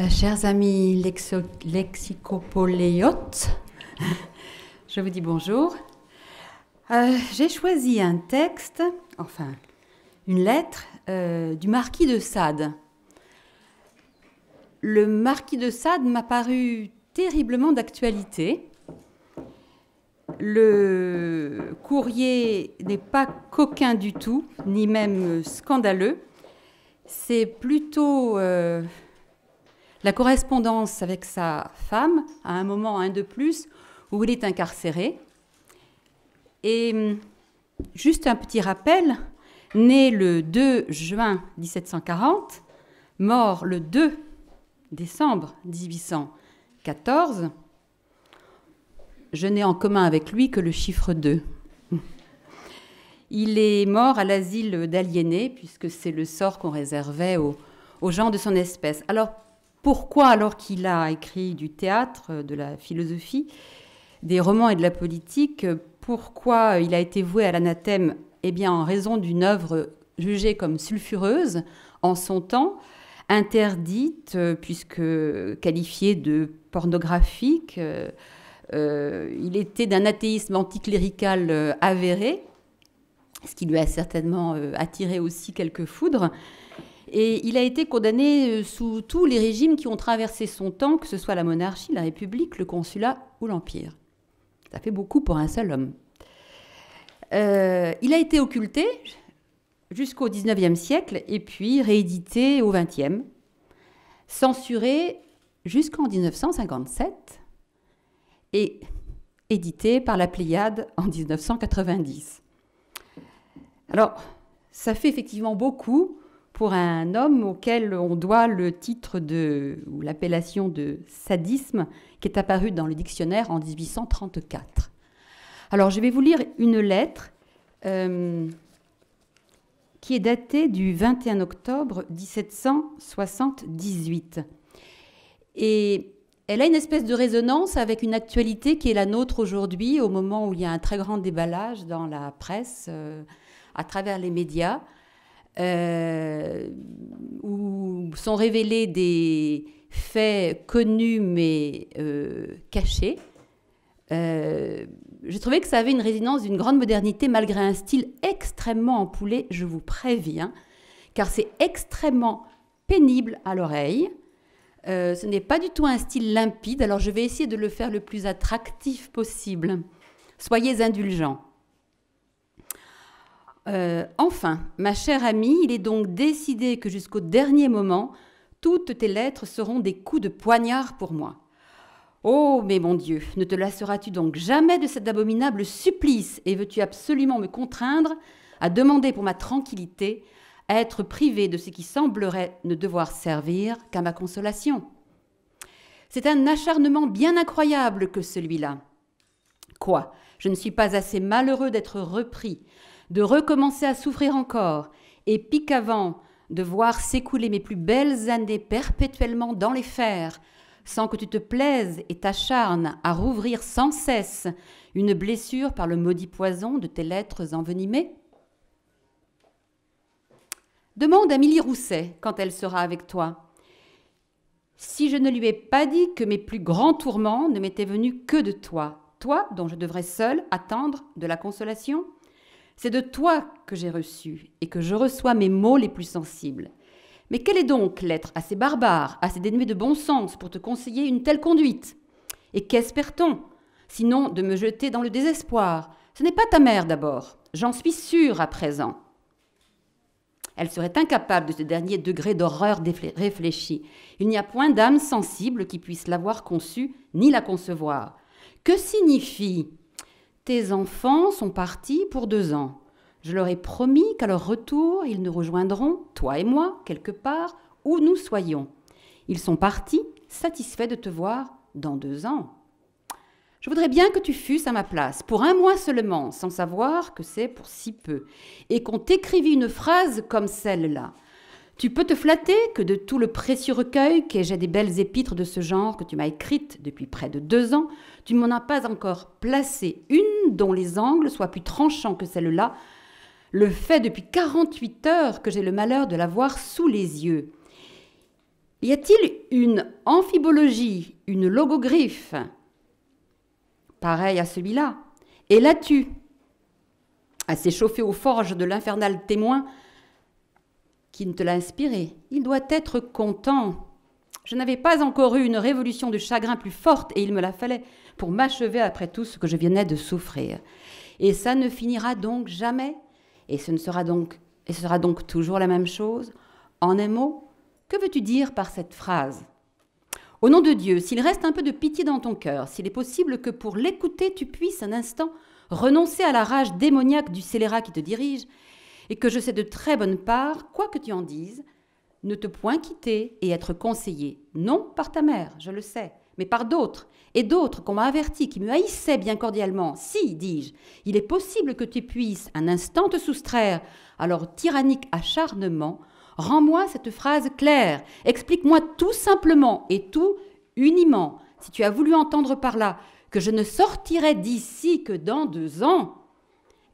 Euh, chers amis lexicopoléotes, je vous dis bonjour. Euh, j'ai choisi un texte, enfin une lettre, euh, du marquis de Sade. Le marquis de Sade m'a paru terriblement d'actualité. Le courrier n'est pas coquin du tout, ni même scandaleux. C'est plutôt la correspondance avec sa femme à un moment, un de plus, où il est incarcéré. Et hum, juste un petit rappel, né le 2 juin 1740, mort le 2 décembre 1814, je n'ai en commun avec lui que le chiffre 2. Il est mort à l'asile d'aliénés, puisque c'est le sort qu'on réservait aux, gens de son espèce. Alors, pourquoi, alors qu'il a écrit du théâtre, euh, de la philosophie, des romans et de la politique, pourquoi il a été voué à l'anathème Eh bien, en raison d'une œuvre jugée comme sulfureuse en son temps, interdite, euh, puisque qualifiée de pornographique. Euh, il était d'un athéisme anticlérical avéré, ce qui lui a certainement attiré aussi quelques foudres. Et il a été condamné euh, sous tous les régimes qui ont traversé son temps, que ce soit la monarchie, la République, le consulat ou l'Empire. Ça fait beaucoup pour un seul homme. Euh, il a été occulté jusqu'au XIXe siècle et puis réédité au XXe, censuré jusqu'en 1957 et édité par la Pléiade en 1990. Alors, ça fait effectivement beaucoup, pour un homme auquel on doit le titre de, ou l'appellation de sadisme qui est apparu dans le dictionnaire en 1834. Alors je vais vous lire une lettre euh, qui est datée du 21 octobre 1778. Et elle a une espèce de résonance avec une actualité qui est la nôtre aujourd'hui, au moment où il y a un très grand déballage dans la presse, euh, à travers les médias. Euh, où sont révélés des faits connus mais euh, cachés, euh, j'ai trouvé que ça avait une résidence d'une grande modernité malgré un style extrêmement empoulé, je vous préviens, car c'est extrêmement pénible à l'oreille. ce n'est pas du tout un style limpide, alors je vais essayer de le faire le plus attractif possible. Soyez indulgents. Euh, enfin, ma chère amie, il est donc décidé que jusqu'au dernier moment, toutes tes lettres seront des coups de poignard pour moi. Oh, mais mon Dieu, ne te lasseras-tu donc jamais de cet abominable supplice et veux-tu absolument me contraindre à demander pour ma tranquillité à être privé de ce qui semblerait ne devoir servir qu'à ma consolation C'est un acharnement bien incroyable que celui-là. Quoi Je ne suis pas assez malheureux d'être repris, de recommencer à souffrir encore, et pique avant de voir s'écouler mes plus belles années perpétuellement dans les fers, sans que tu te plaises et t'acharnes à rouvrir sans cesse une blessure par le maudit poison de tes lettres envenimées Demande à Milly Rousset quand elle sera avec toi. Si je ne lui ai pas dit que mes plus grands tourments ne m'étaient venus que de toi, toi dont je devrais seule attendre de la consolation c'est de toi que j'ai reçu et que je reçois mes mots les plus sensibles. Mais quel est donc l'être assez barbare, assez dénué de bon sens pour te conseiller une telle conduite Et qu'espère-t-on Sinon de me jeter dans le désespoir. Ce n'est pas ta mère d'abord, j'en suis sûre à présent. Elle serait incapable de ce dernier degré d'horreur réfléchi. Il n'y a point d'âme sensible qui puisse l'avoir conçue ni la concevoir. Que signifie tes enfants sont partis pour deux ans. Je leur ai promis qu'à leur retour, ils nous rejoindront, toi et moi, quelque part, où nous soyons. Ils sont partis, satisfaits de te voir dans deux ans. Je voudrais bien que tu fusses à ma place, pour un mois seulement, sans savoir que c'est pour si peu, et qu'on t'écrivit une phrase comme celle-là. Tu peux te flatter que de tout le précieux recueil que j'ai des belles épîtres de ce genre que tu m'as écrites depuis près de deux ans, tu ne m'en as pas encore placé une dont les angles soient plus tranchants que celle-là, le fait depuis 48 heures que j'ai le malheur de voir sous les yeux. Y a-t-il une amphibologie, une logogriffe Pareil à celui-là. Et là tu À s'échauffer aux forges de l'infernal témoin, qui ne te l'a inspiré. Il doit être content. Je n'avais pas encore eu une révolution de chagrin plus forte, et il me la fallait, pour m'achever après tout ce que je venais de souffrir. Et ça ne finira donc jamais, et ce ne sera donc, et ce sera donc toujours la même chose. En un mot, que veux-tu dire par cette phrase Au nom de Dieu, s'il reste un peu de pitié dans ton cœur, s'il est possible que pour l'écouter, tu puisses un instant renoncer à la rage démoniaque du scélérat qui te dirige, et que je sais de très bonne part, quoi que tu en dises, ne te point quitter et être conseillé, non par ta mère, je le sais, mais par d'autres, et d'autres qu'on m'a averti, qui me haïssaient bien cordialement. Si, dis-je, il est possible que tu puisses un instant te soustraire à leur tyrannique acharnement, rends-moi cette phrase claire, explique-moi tout simplement et tout uniment, si tu as voulu entendre par là que je ne sortirai d'ici que dans deux ans.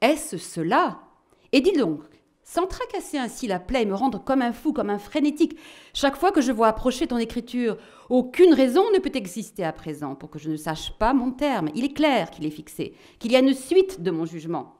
Est-ce cela et dis donc, sans tracasser ainsi la plaie et me rendre comme un fou, comme un frénétique, chaque fois que je vois approcher ton écriture, aucune raison ne peut exister à présent pour que je ne sache pas mon terme. Il est clair qu'il est fixé, qu'il y a une suite de mon jugement,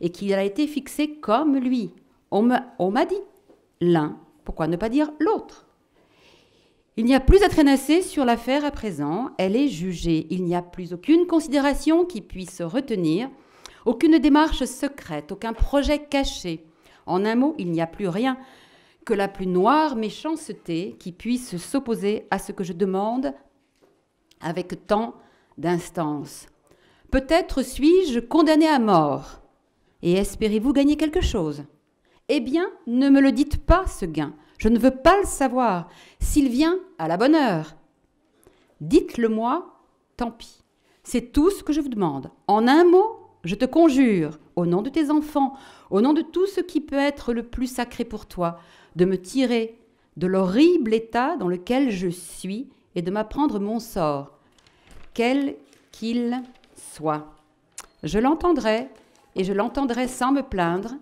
et qu'il a été fixé comme lui. On m'a dit l'un, pourquoi ne pas dire l'autre il n'y a plus à traînasser sur l'affaire à présent, elle est jugée. Il n'y a plus aucune considération qui puisse retenir aucune démarche secrète, aucun projet caché. En un mot, il n'y a plus rien que la plus noire méchanceté qui puisse s'opposer à ce que je demande avec tant d'instance. Peut-être suis-je condamné à mort. Et espérez-vous gagner quelque chose Eh bien, ne me le dites pas, ce gain. Je ne veux pas le savoir. S'il vient, à la bonne heure. Dites-le-moi, tant pis. C'est tout ce que je vous demande. En un mot, je te conjure, au nom de tes enfants, au nom de tout ce qui peut être le plus sacré pour toi, de me tirer de l'horrible état dans lequel je suis et de m'apprendre mon sort, quel qu'il soit. Je l'entendrai, et je l'entendrai sans me plaindre,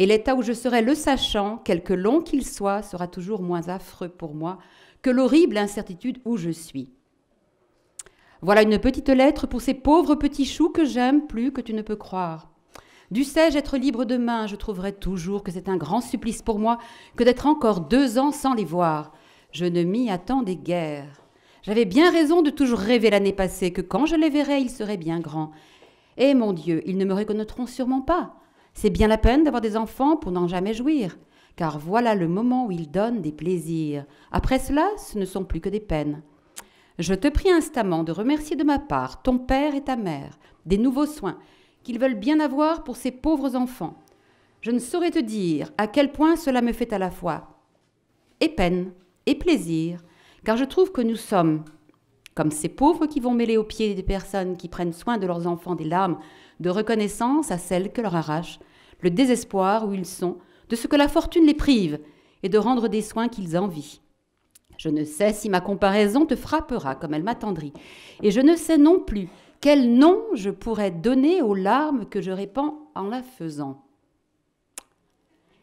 et l'état où je serai le sachant, quelque long qu'il soit, sera toujours moins affreux pour moi que l'horrible incertitude où je suis. Voilà une petite lettre pour ces pauvres petits choux que j'aime plus que tu ne peux croire. Dussé-je être libre demain, je trouverai toujours que c'est un grand supplice pour moi que d'être encore deux ans sans les voir. Je ne m'y des guerres. J'avais bien raison de toujours rêver l'année passée que quand je les verrais, ils seraient bien grands. Eh mon Dieu, ils ne me reconnaîtront sûrement pas. C'est bien la peine d'avoir des enfants pour n'en jamais jouir, car voilà le moment où ils donnent des plaisirs. Après cela, ce ne sont plus que des peines. Je te prie instamment de remercier de ma part ton père et ta mère des nouveaux soins qu'ils veulent bien avoir pour ces pauvres enfants. Je ne saurais te dire à quel point cela me fait à la fois et peine et plaisir, car je trouve que nous sommes, comme ces pauvres qui vont mêler aux pieds des personnes qui prennent soin de leurs enfants des larmes de reconnaissance à celles que leur arrachent, le désespoir où ils sont, de ce que la fortune les prive, et de rendre des soins qu'ils envient. Je ne sais si ma comparaison te frappera comme elle m'attendrit, et je ne sais non plus quel nom je pourrais donner aux larmes que je répands en la faisant.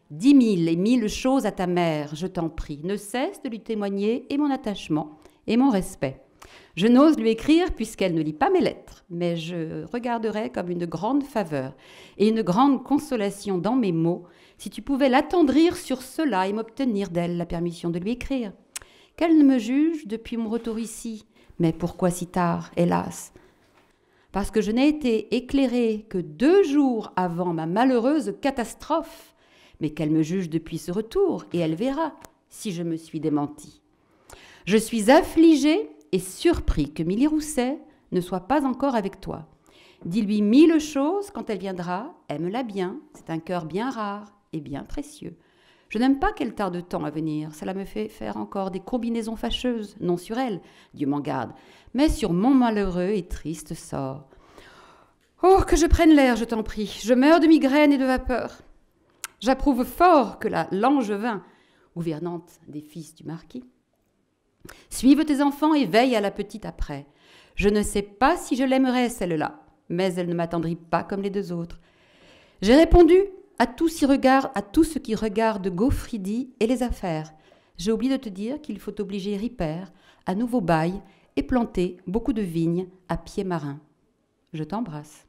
Dix mille et mille choses à ta mère, je t'en prie, ne cesse de lui témoigner et mon attachement et mon respect. Je n'ose lui écrire puisqu'elle ne lit pas mes lettres, mais je regarderai comme une grande faveur et une grande consolation dans mes mots si tu pouvais l'attendrir sur cela et m'obtenir d'elle la permission de lui écrire qu'elle ne me juge depuis mon retour ici. Mais pourquoi si tard, hélas Parce que je n'ai été éclairée que deux jours avant ma malheureuse catastrophe, mais qu'elle me juge depuis ce retour, et elle verra si je me suis démentie. Je suis affligée et surpris que Milly Rousset ne soit pas encore avec toi. Dis-lui mille choses quand elle viendra, aime-la bien, c'est un cœur bien rare et bien précieux. Je n'aime pas qu'elle tarde temps à venir, cela me fait faire encore des combinaisons fâcheuses, non sur elle, Dieu m'en garde, mais sur mon malheureux et triste sort. Oh, que je prenne l'air, je t'en prie, je meurs de migraine et de vapeur. J'approuve fort que la Langevin, gouvernante des fils du marquis, suive tes enfants et veille à la petite après. Je ne sais pas si je l'aimerais, celle-là, mais elle ne m'attendrit pas comme les deux autres. J'ai répondu à tout, ce qui regarde, à qui Gaufridi et les affaires. J'ai oublié de te dire qu'il faut obliger Ripère à nouveau bail et planter beaucoup de vignes à pied marin. Je t'embrasse.